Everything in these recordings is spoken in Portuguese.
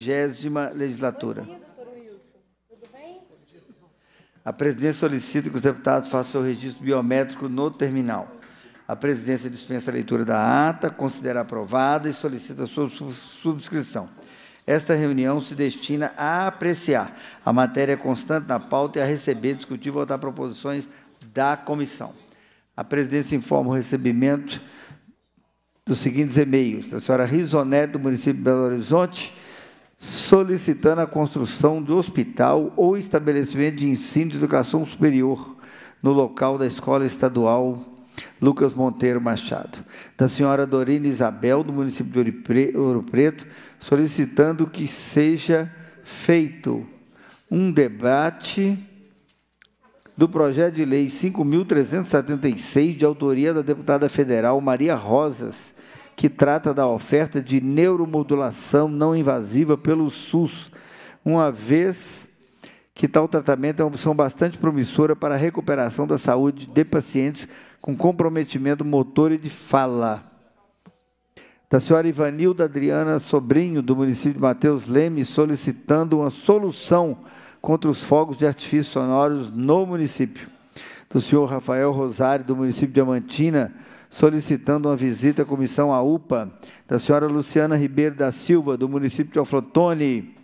vigésima legislatura. Bom dia, doutor Wilson. Tudo bem? A presidência solicita que os deputados façam o registro biométrico no terminal. A presidência dispensa a leitura da ata, considera aprovada e solicita sua subscrição. Esta reunião se destina a apreciar a matéria constante na pauta e a receber, discutir e votar proposições da comissão. A presidência informa o recebimento dos seguintes e-mails. Da senhora Risonete, do município de Belo Horizonte, solicitando a construção de hospital ou estabelecimento de ensino de educação superior no local da escola estadual Lucas Monteiro Machado, da senhora Dorina Isabel, do município de Ouro Preto, solicitando que seja feito um debate do projeto de lei 5.376, de autoria da deputada federal Maria Rosas, que trata da oferta de neuromodulação não invasiva pelo SUS, uma vez que tal tratamento é uma opção bastante promissora para a recuperação da saúde de pacientes com comprometimento motor e de fala. Da senhora Ivanilda Adriana Sobrinho, do município de Mateus Leme, solicitando uma solução contra os fogos de artifício sonoros no município. Do senhor Rafael Rosário, do município de Amantina, solicitando uma visita à comissão à UPA da senhora Luciana Ribeiro da Silva, do município de Alfrotone,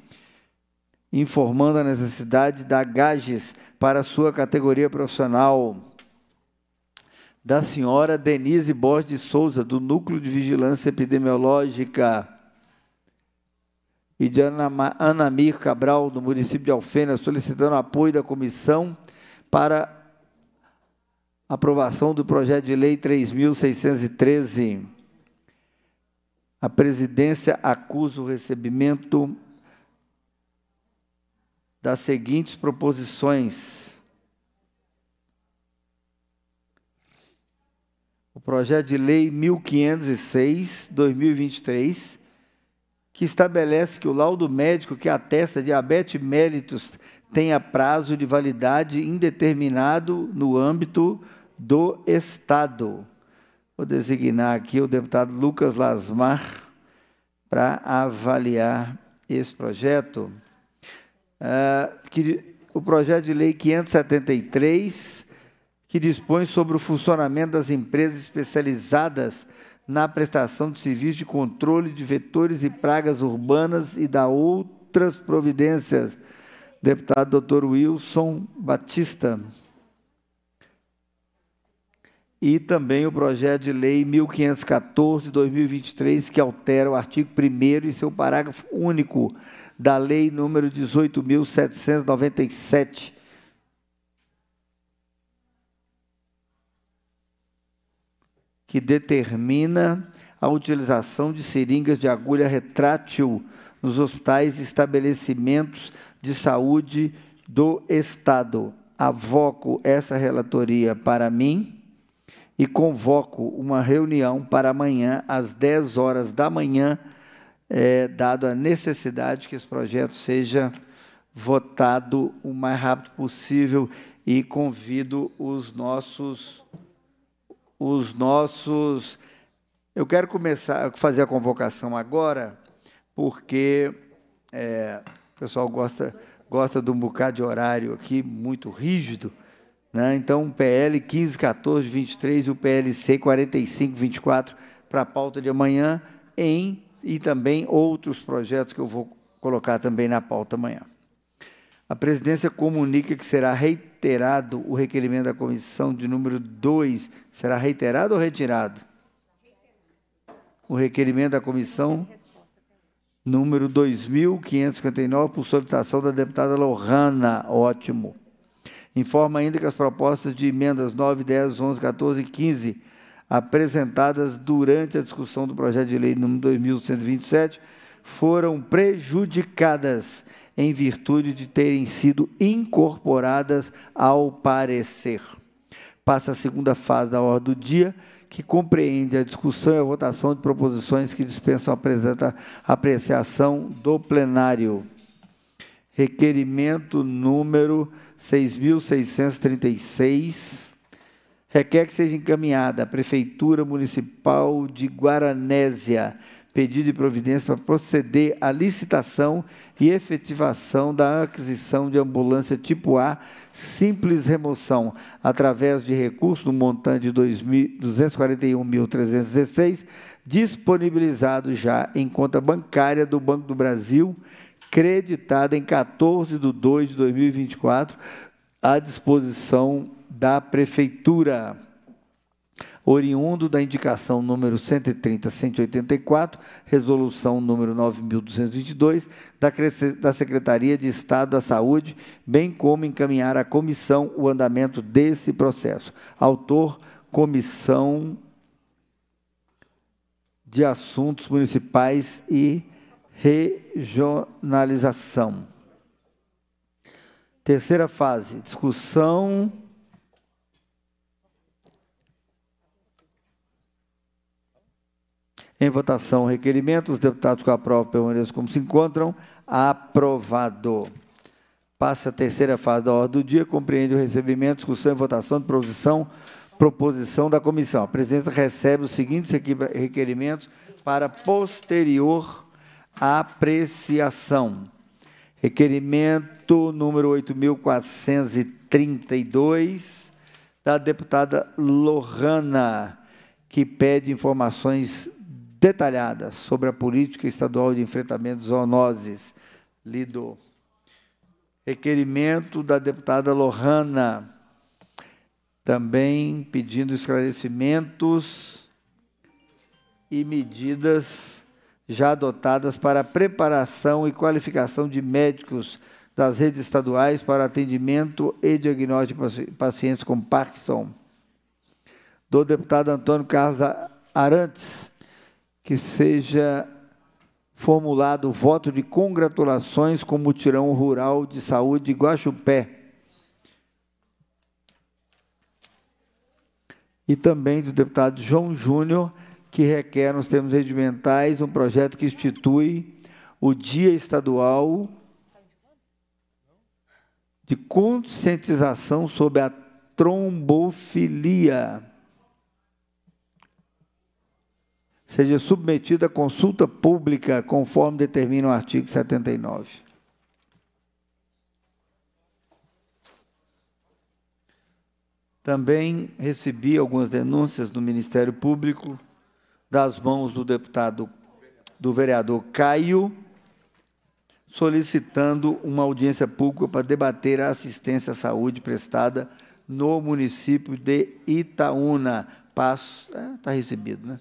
informando a necessidade da Gages para sua categoria profissional. Da senhora Denise Borges de Souza, do Núcleo de Vigilância Epidemiológica. E de Ana, Ana Mir Cabral, do município de Alfena, solicitando apoio da comissão para aprovação do projeto de lei 3613. A presidência acusa o recebimento das seguintes proposições. O projeto de lei 1506, 2023, que estabelece que o laudo médico que atesta diabetes mellitus tenha prazo de validade indeterminado no âmbito do Estado. Vou designar aqui o deputado Lucas Lasmar para avaliar esse projeto. Ah, que, o projeto de lei 573, que dispõe sobre o funcionamento das empresas especializadas na prestação de serviços de controle de vetores e pragas urbanas e da outras providências. Deputado Dr. Wilson Batista. E também o projeto de lei 1514/2023 que altera o artigo 1 e seu parágrafo único da lei número 18797 que determina a utilização de seringas de agulha retrátil nos hospitais e estabelecimentos de saúde do Estado. Avoco essa relatoria para mim e convoco uma reunião para amanhã, às 10 horas da manhã, é, dado a necessidade que esse projeto seja votado o mais rápido possível e convido os nossos os nossos. Eu quero começar a fazer a convocação agora, porque é, o pessoal gosta, gosta de um bocado de horário aqui muito rígido. Né? Então, o PL 15, 14, 23 e o PLC 45, 24 para a pauta de amanhã, em, e também outros projetos que eu vou colocar também na pauta amanhã. A presidência comunica que será reiterado o requerimento da comissão de número 2. Será reiterado ou retirado? O requerimento da comissão número 2559 por solicitação da deputada Lohana. Ótimo. Informa ainda que as propostas de emendas 9, 10, 11, 14 e 15 apresentadas durante a discussão do projeto de lei número 2127 foram prejudicadas em virtude de terem sido incorporadas ao parecer. Passa a segunda fase da ordem do dia, que compreende a discussão e a votação de proposições que dispensam a apreciação do plenário. Requerimento número 6636 requer que seja encaminhada à Prefeitura Municipal de Guaranésia pedido de providência para proceder à licitação e efetivação da aquisição de ambulância tipo A, simples remoção, através de recurso no montante de 241.316, disponibilizado já em conta bancária do Banco do Brasil, creditada em 14 de 2 de 2024, à disposição da Prefeitura oriundo da indicação número 130-184, resolução número 9.222, da, da Secretaria de Estado da Saúde, bem como encaminhar à comissão o andamento desse processo. Autor, Comissão de Assuntos Municipais e Regionalização. Terceira fase, discussão Em votação, requerimento. Os deputados que aprovam permaneçam como se encontram. Aprovado. Passa a terceira fase da ordem do dia. Compreende o recebimento, discussão e votação de proposição, proposição da comissão. A presidência recebe os seguintes requerimentos para posterior apreciação. Requerimento número 8432 da deputada Lohana, que pede informações detalhada sobre a política estadual de enfrentamento de zoonoses, lido requerimento da deputada Lohana, também pedindo esclarecimentos e medidas já adotadas para a preparação e qualificação de médicos das redes estaduais para atendimento e diagnóstico de pacientes com Parkinson. Do deputado Antônio Carlos Arantes, que seja formulado o voto de congratulações com o Mutirão Rural de Saúde de Guaxupé. E também do deputado João Júnior, que requer, nos termos regimentais, um projeto que institui o Dia Estadual de Conscientização sobre a Trombofilia. seja submetido à consulta pública, conforme determina o artigo 79. Também recebi algumas denúncias do Ministério Público das mãos do deputado do vereador Caio solicitando uma audiência pública para debater a assistência à saúde prestada no município de Itaúna. Passo, está é, tá recebido, né?